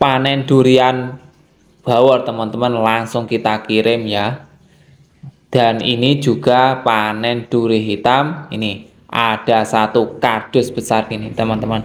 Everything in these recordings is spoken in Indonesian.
panen durian bawor teman-teman langsung kita kirim ya dan ini juga panen duri hitam ini ada satu kardus besar ini teman-teman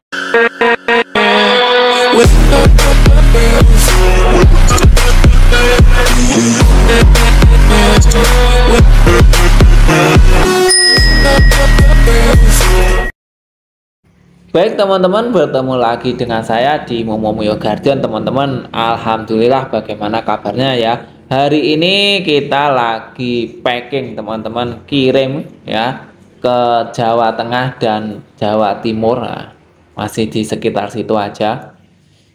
Baik teman-teman, bertemu lagi dengan saya di Momomuyo Garden teman-teman. Alhamdulillah bagaimana kabarnya ya. Hari ini kita lagi packing teman-teman, kirim ya ke Jawa Tengah dan Jawa Timur. Nah, masih di sekitar situ aja.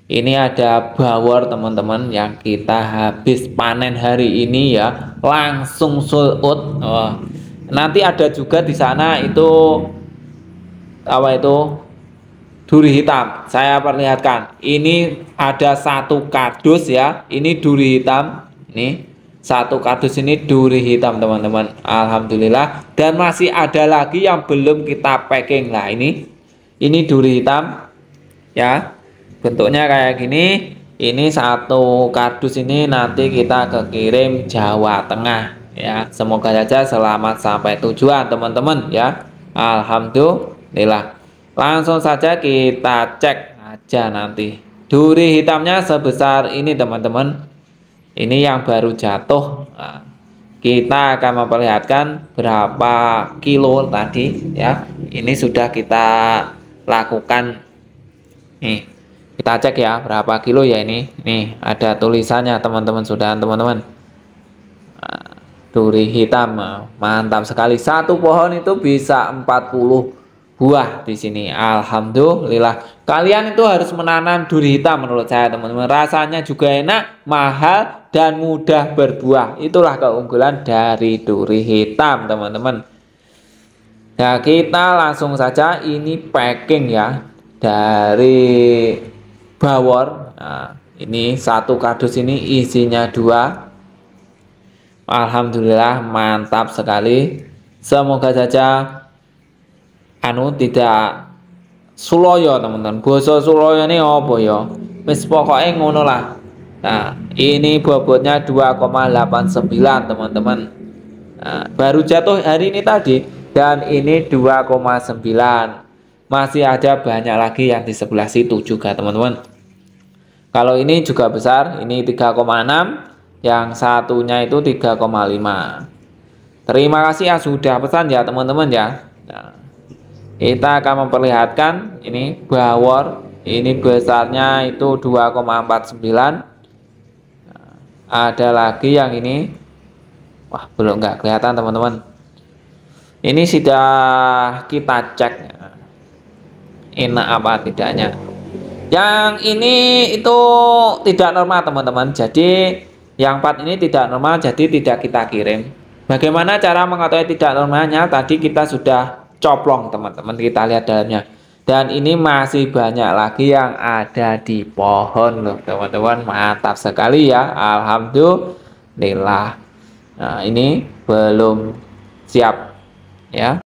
Ini ada bawor teman-teman yang kita habis panen hari ini ya, langsung sold Oh. Nanti ada juga di sana itu apa itu duri hitam saya perlihatkan ini ada satu kardus ya ini duri hitam ini satu kardus ini duri hitam teman-teman Alhamdulillah dan masih ada lagi yang belum kita packing lah ini ini duri hitam ya bentuknya kayak gini ini satu kardus ini nanti kita kekirim Jawa Tengah ya semoga saja selamat sampai tujuan teman-teman ya Alhamdulillah Langsung saja kita cek aja nanti. Duri hitamnya sebesar ini teman-teman. Ini yang baru jatuh. Nah, kita akan memperlihatkan berapa kilo tadi ya. Ini sudah kita lakukan. Nih, kita cek ya berapa kilo ya ini. Nih, ada tulisannya teman-teman sudah teman-teman. Nah, duri hitam mantap sekali. Satu pohon itu bisa 40 buah di sini. Alhamdulillah. Kalian itu harus menanam duri hitam menurut saya teman-teman. Rasanya juga enak, mahal dan mudah berbuah. Itulah keunggulan dari duri hitam teman-teman. Nah kita langsung saja ini packing ya dari bawor. Nah, ini satu kardus ini isinya dua. Alhamdulillah mantap sekali. Semoga saja anu tidak Suloyo teman-teman Boso Suloyo ini apa ya wis pokoknya ngono lah nah ini bobotnya 2,89 teman-teman nah, baru jatuh hari ini tadi dan ini 2,9 masih ada banyak lagi yang di sebelah situ juga teman-teman kalau ini juga besar ini 3,6 yang satunya itu 3,5 terima kasih yang sudah pesan ya teman-teman ya nah kita akan memperlihatkan ini bawor ini besarnya itu 2,49 ada lagi yang ini wah belum nggak kelihatan teman-teman ini sudah kita cek enak apa tidaknya yang ini itu tidak normal teman-teman jadi yang empat ini tidak normal jadi tidak kita kirim bagaimana cara mengetahui tidak normalnya tadi kita sudah coplong teman-teman kita lihat dalamnya dan ini masih banyak lagi yang ada di pohon loh teman-teman mantap sekali ya Alhamdulillah nah ini belum siap ya